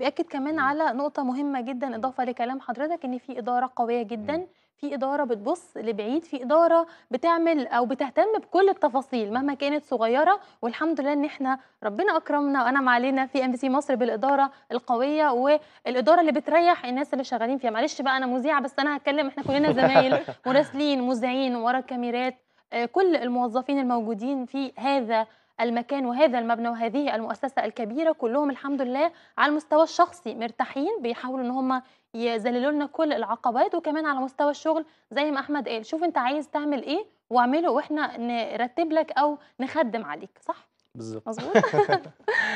بيأكد كمان على نقطة مهمة جدا إضافة لكلام حضرتك إن في إدارة قوية جدا في إدارة بتبص لبعيد في إدارة بتعمل أو بتهتم بكل التفاصيل مهما كانت صغيرة والحمد لله إن إحنا ربنا أكرمنا وأنعم علينا في ام بي سي مصر بالإدارة القوية والإدارة اللي بتريح الناس اللي شغالين فيها معلش بقى أنا مذيعة بس أنا هتكلم إحنا كلنا زمايل مراسلين مذيعين ورا الكاميرات آه، كل الموظفين الموجودين في هذا المكان وهذا المبنى وهذه المؤسسة الكبيرة كلهم الحمد لله على المستوى الشخصي مرتاحين بيحاولوا ان هم يذللوا لنا كل العقبات وكمان على مستوى الشغل زي ما احمد قال شوف انت عايز تعمل ايه واعمله واحنا نرتب لك او نخدم عليك صح بالظبط